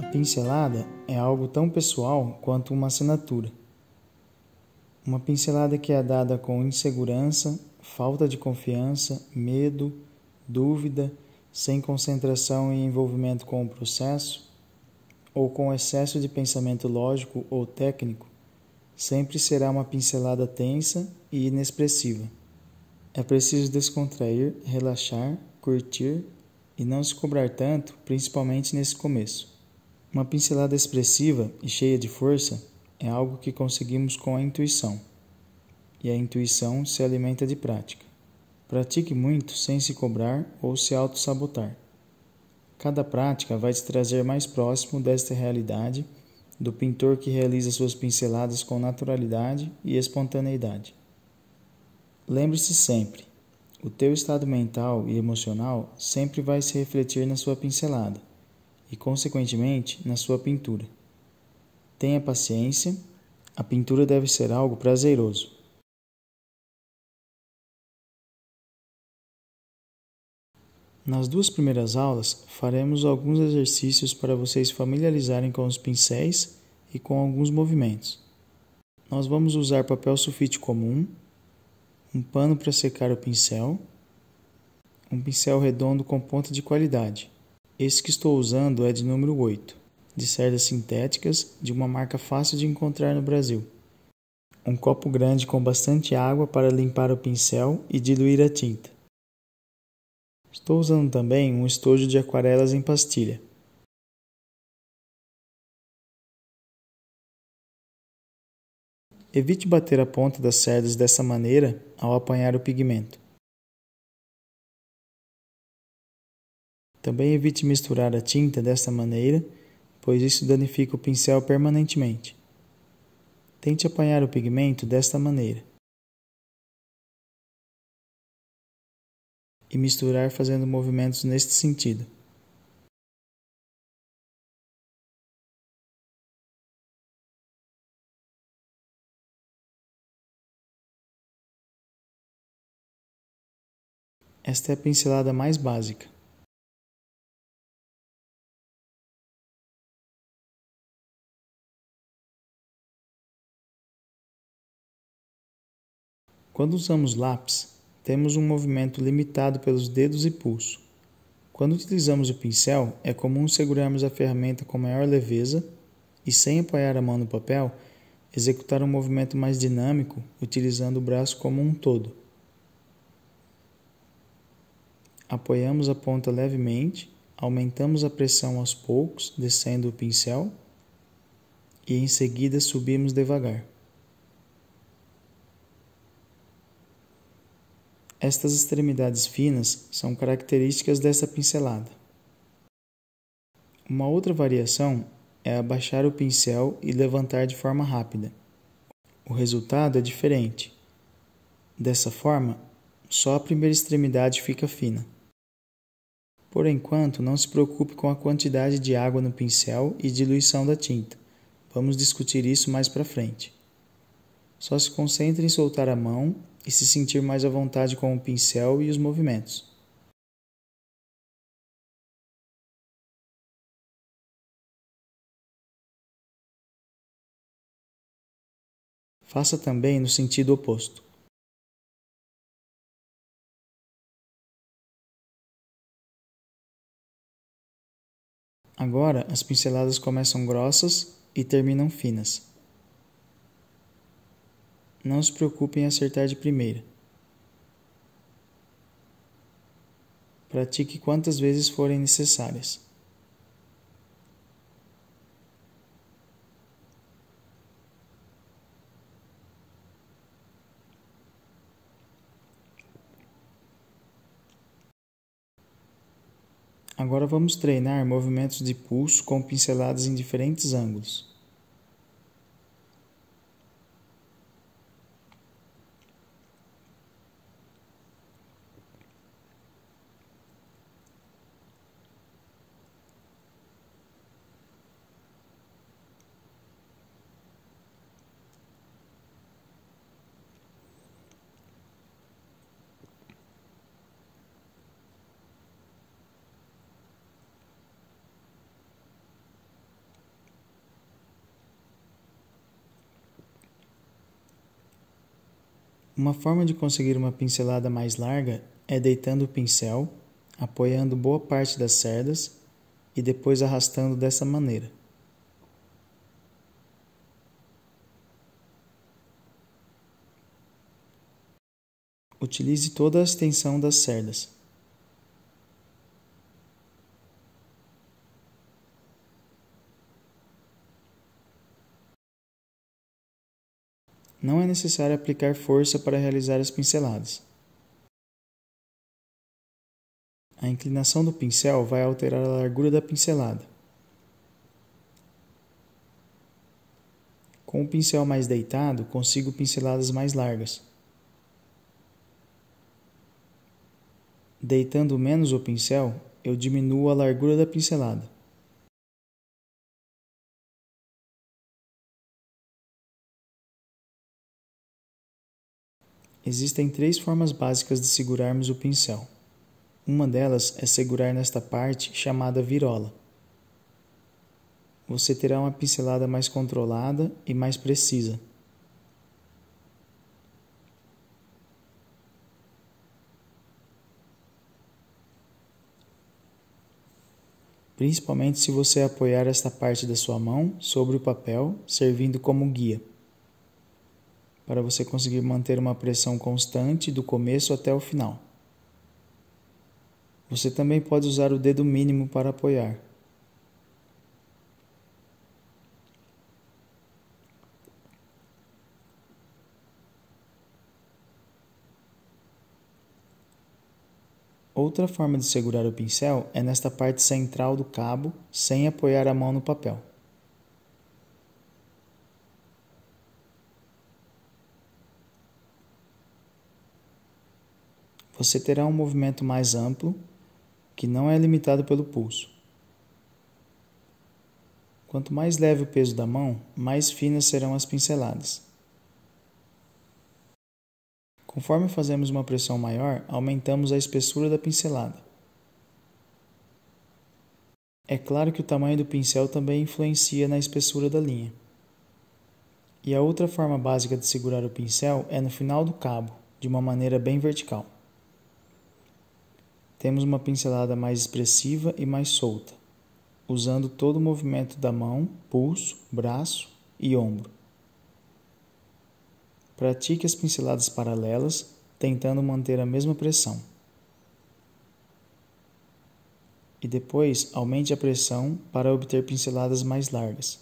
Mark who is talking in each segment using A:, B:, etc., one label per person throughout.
A: A pincelada é algo tão pessoal quanto uma assinatura. Uma pincelada que é dada com insegurança, falta de confiança, medo, dúvida, sem concentração e envolvimento com o processo, ou com excesso de pensamento lógico ou técnico, sempre será uma pincelada tensa e inexpressiva. É preciso descontrair, relaxar, curtir e não se cobrar tanto, principalmente nesse começo. Uma pincelada expressiva e cheia de força é algo que conseguimos com a intuição. E a intuição se alimenta de prática. Pratique muito sem se cobrar ou se auto-sabotar. Cada prática vai te trazer mais próximo desta realidade do pintor que realiza suas pinceladas com naturalidade e espontaneidade. Lembre-se sempre: o teu estado mental e emocional sempre vai se refletir na sua pincelada e, consequentemente, na sua pintura. Tenha paciência, a pintura deve ser algo prazeroso. Nas duas primeiras aulas, faremos alguns exercícios para vocês familiarizarem com os pincéis e com alguns movimentos. Nós vamos usar papel sulfite comum um pano para secar o pincel, um pincel redondo com ponta de qualidade. Esse que estou usando é de número 8, de cerdas sintéticas, de uma marca fácil de encontrar no Brasil. Um copo grande com bastante água para limpar o pincel e diluir a tinta. Estou usando também um estojo de aquarelas em pastilha. Evite bater a ponta das cerdas dessa maneira ao apanhar o pigmento. Também evite misturar a tinta dessa maneira, pois isso danifica o pincel permanentemente. Tente apanhar o pigmento desta maneira.
B: E misturar fazendo movimentos neste sentido. Esta é a pincelada mais básica.
A: Quando usamos lápis, temos um movimento limitado pelos dedos e pulso. Quando utilizamos o pincel, é comum segurarmos a ferramenta com maior leveza e, sem apoiar a mão no papel, executar um movimento mais dinâmico utilizando o braço como um todo. apoiamos a ponta levemente, aumentamos a pressão aos poucos, descendo o pincel, e em seguida subimos devagar. Estas extremidades finas são características dessa pincelada. Uma outra variação é abaixar o pincel e levantar de forma rápida. O resultado é diferente. Dessa forma, só a primeira extremidade fica fina. Por enquanto, não se preocupe com a quantidade de água no pincel e diluição da tinta. Vamos discutir isso mais para frente. Só se concentre em soltar a mão e se sentir mais à vontade com o pincel e os movimentos.
B: Faça também no sentido oposto. Agora
A: as pinceladas começam grossas e terminam finas. Não se preocupe em acertar de primeira. Pratique quantas vezes forem necessárias. Agora vamos treinar movimentos de pulso com pinceladas em diferentes ângulos. Uma forma de conseguir uma pincelada mais larga é deitando o pincel, apoiando boa parte das cerdas e depois arrastando dessa maneira. Utilize toda a extensão das cerdas. não é necessário aplicar força para realizar as pinceladas. A inclinação do pincel vai alterar a largura da pincelada. Com o pincel mais deitado, consigo pinceladas mais largas. Deitando menos o pincel, eu diminuo a largura da pincelada. Existem três formas básicas de segurarmos o pincel. Uma delas é segurar nesta parte chamada virola. Você terá uma pincelada mais controlada e mais precisa. Principalmente se você apoiar esta parte da sua mão sobre o papel, servindo como guia para você conseguir manter uma pressão constante do começo até o final. Você também pode usar o dedo mínimo para apoiar. Outra forma de segurar o pincel é nesta parte central do cabo, sem apoiar a mão no papel. você terá um movimento mais amplo que não é limitado pelo pulso. Quanto mais leve o peso da mão, mais finas serão as pinceladas. Conforme fazemos uma pressão maior, aumentamos a espessura da pincelada. É claro que o tamanho do pincel também influencia na espessura da linha. E a outra forma básica de segurar o pincel é no final do cabo, de uma maneira bem vertical. Temos uma pincelada mais expressiva e mais solta, usando todo o movimento da mão, pulso, braço e ombro. Pratique as pinceladas paralelas, tentando manter a mesma pressão. E depois aumente a pressão para obter pinceladas mais largas.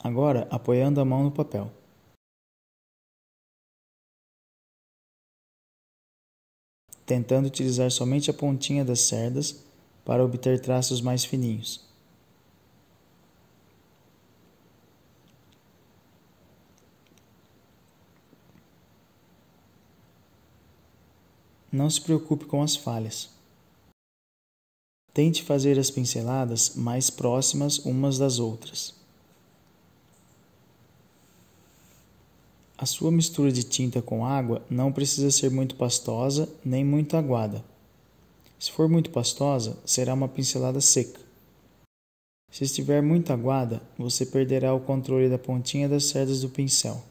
A: agora apoiando a mão no papel. Tentando utilizar somente a pontinha das cerdas para obter traços mais fininhos. Não se preocupe com as falhas. Tente fazer as pinceladas mais próximas umas das outras. A sua mistura de tinta com água não precisa ser muito pastosa nem muito aguada. Se for muito pastosa, será uma pincelada seca. Se estiver muito aguada, você perderá o controle da pontinha das cerdas do pincel.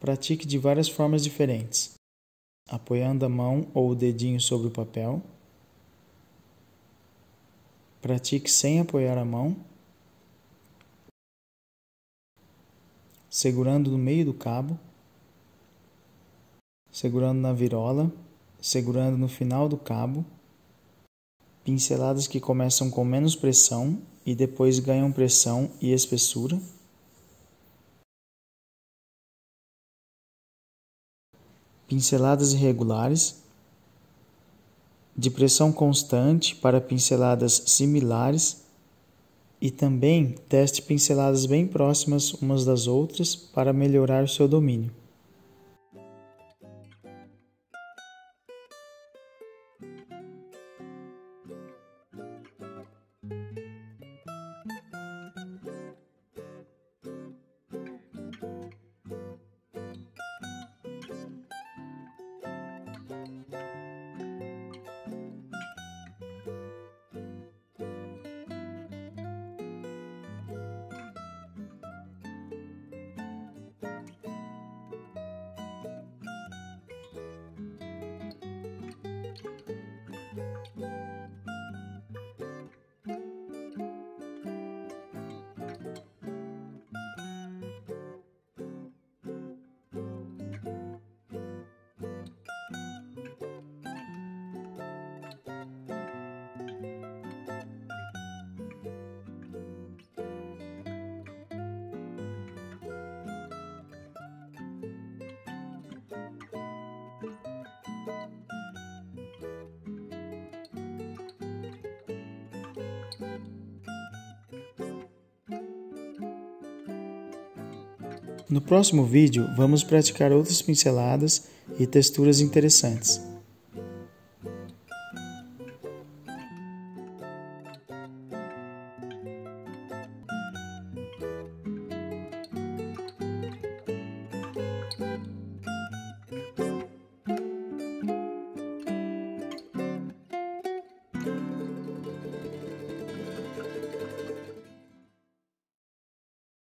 A: Pratique de várias formas diferentes: apoiando a mão ou o dedinho sobre o papel. Pratique sem apoiar a mão segurando no meio do cabo, segurando na virola, segurando no final do cabo, pinceladas que começam com menos pressão e depois ganham pressão e espessura. Pinceladas irregulares, de pressão constante para pinceladas similares e também teste pinceladas bem próximas umas das outras para melhorar o seu domínio. Thank you. No próximo vídeo, vamos praticar outras pinceladas e texturas interessantes.